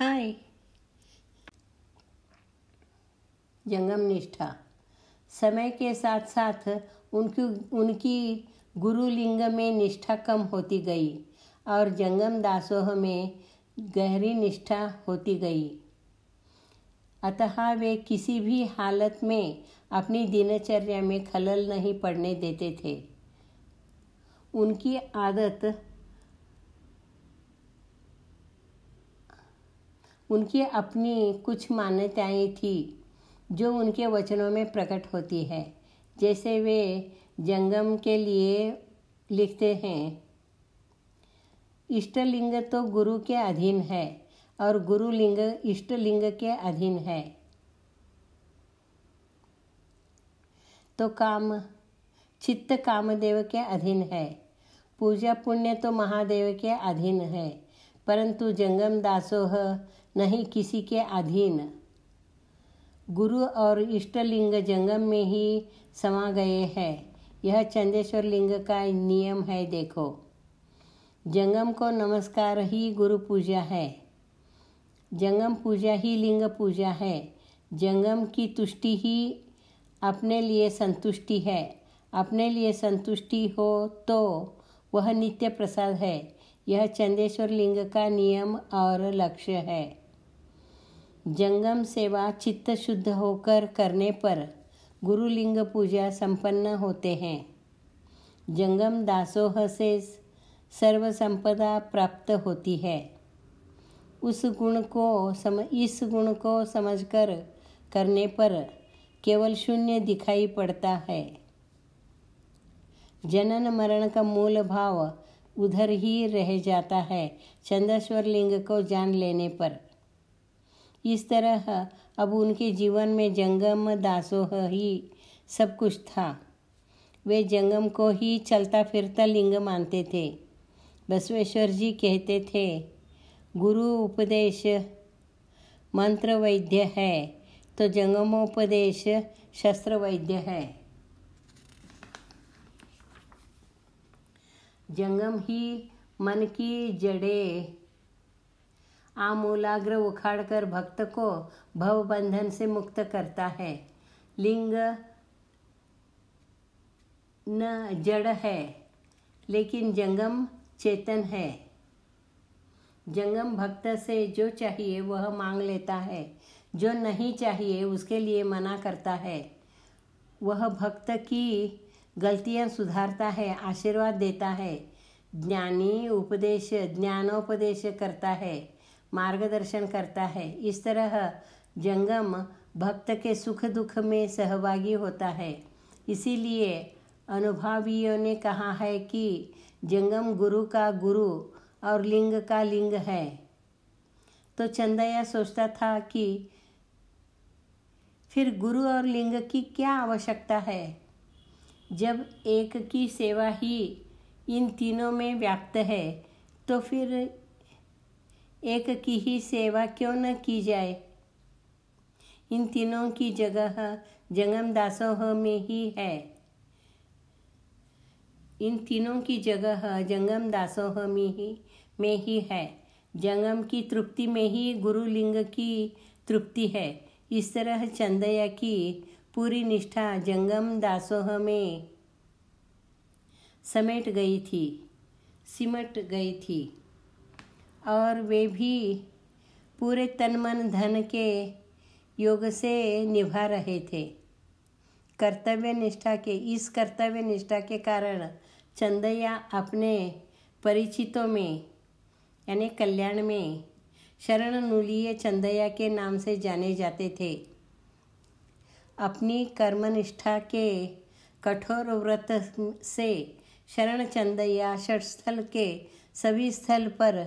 हाय जंगम निष्ठा समय के साथ साथ उनकी उनकी गुरुलिंग में निष्ठा कम होती गई और जंगम दासोह में गहरी निष्ठा होती गई अतः वे किसी भी हालत में अपनी दिनचर्या में खलल नहीं पड़ने देते थे उनकी आदत उनकी अपनी कुछ मान्यताएं थी जो उनके वचनों में प्रकट होती है जैसे वे जंगम के लिए लिखते हैं इष्टलिंग तो गुरु के अधीन है और गुरुलिंग इष्टलिंग के अधीन है तो काम चित्त कामदेव के अधीन है पूजा पुण्य तो महादेव के अधीन है परंतु जंगम दासोह नहीं किसी के अधीन गुरु और इष्टलिंग जंगम में ही समा गए हैं यह चंदेश्वर लिंग का नियम है देखो जंगम को नमस्कार ही गुरु पूजा है जंगम पूजा ही लिंग पूजा है जंगम की तुष्टि ही अपने लिए संतुष्टि है अपने लिए संतुष्टि हो तो वह नित्य प्रसाद है यह चंदेश्वर लिंग का नियम और लक्ष्य है जंगम सेवा चित्त शुद्ध होकर करने पर गुरुलिंग पूजा संपन्न होते हैं जंगम दासोह से सर्व संपदा प्राप्त होती है उस गुण को सम इस गुण को समझकर करने पर केवल शून्य दिखाई पड़ता है जनन मरण का मूल भाव उधर ही रह जाता है चंदेश्वर लिंग को जान लेने पर इस तरह अब उनके जीवन में जंगम दासोह ही सब कुछ था वे जंगम को ही चलता फिरता लिंग मानते थे बसवेश्वर जी कहते थे गुरु उपदेश मंत्र वैद्य है तो जंगमोपदेश शस्त्र वैद्य है जंगम ही मन की जड़े आमूलाग्र उखाड़कर भक्त को भव बंधन से मुक्त करता है लिंग न जड़ है लेकिन जंगम चेतन है जंगम भक्त से जो चाहिए वह मांग लेता है जो नहीं चाहिए उसके लिए मना करता है वह भक्त की गलतियां सुधारता है आशीर्वाद देता है ज्ञानी उपदेश ज्ञानोपदेश करता है मार्गदर्शन करता है इस तरह जंगम भक्त के सुख दुख में सहभागी होता है इसीलिए अनुभवियों ने कहा है कि जंगम गुरु का गुरु और लिंग का लिंग है तो चंदया सोचता था कि फिर गुरु और लिंग की क्या आवश्यकता है जब एक की सेवा ही इन तीनों में व्याप्त है तो फिर एक की ही सेवा क्यों न की जाए इन तीनों की जगह जंगम दासोह में ही है इन तीनों की जगह जंगम दासोह में ही में ही है जंगम की तृप्ति में ही गुरुलिंग की तृप्ति है इस तरह चंदया की पूरी निष्ठा जंगम दासोह में समेट गई थी सिमट गई थी और वे भी पूरे तन मन धन के योग से निभा रहे थे कर्तव्य निष्ठा के इस कर्तव्य निष्ठा के कारण चंदैया अपने परिचितों में यानी कल्याण में शरण नूलीय चंदैया के नाम से जाने जाते थे अपनी कर्मनिष्ठा के कठोर व्रत से शरण चंद या षठस्थल के सभी स्थल पर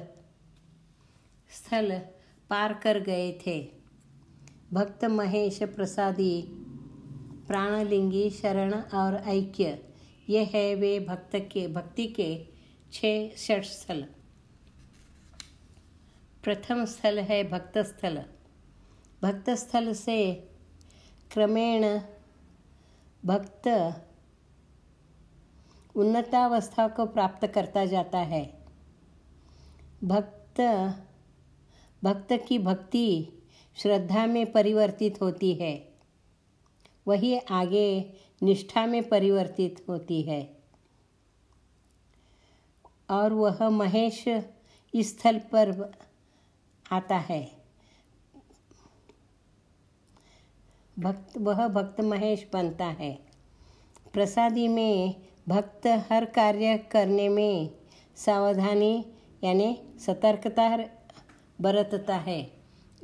स्थल पार कर गए थे भक्त महेश प्रसादी प्राणलिंगी शरण और ऐक्य ये है वे भक्त के भक्ति के छः षठ स्थल प्रथम स्थल है भक्त स्थल भक्त स्थल से क्रमेण भक्त उन्नतावस्था को प्राप्त करता जाता है भक्त भक्त की भक्ति श्रद्धा में परिवर्तित होती है वही आगे निष्ठा में परिवर्तित होती है और वह महेश इस स्थल पर आता है भक्त वह भक्त महेश बनता है प्रसादी में भक्त हर कार्य करने में सावधानी यानी सतर्कता बरतता है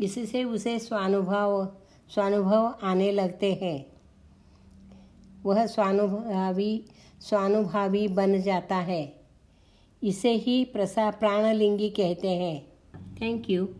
इससे उसे स्वानुभव स्वानुभव आने लगते हैं वह स्वानुभावी स्वानुभावी बन जाता है इसे ही प्रसा प्राणलिंगी कहते हैं थैंक यू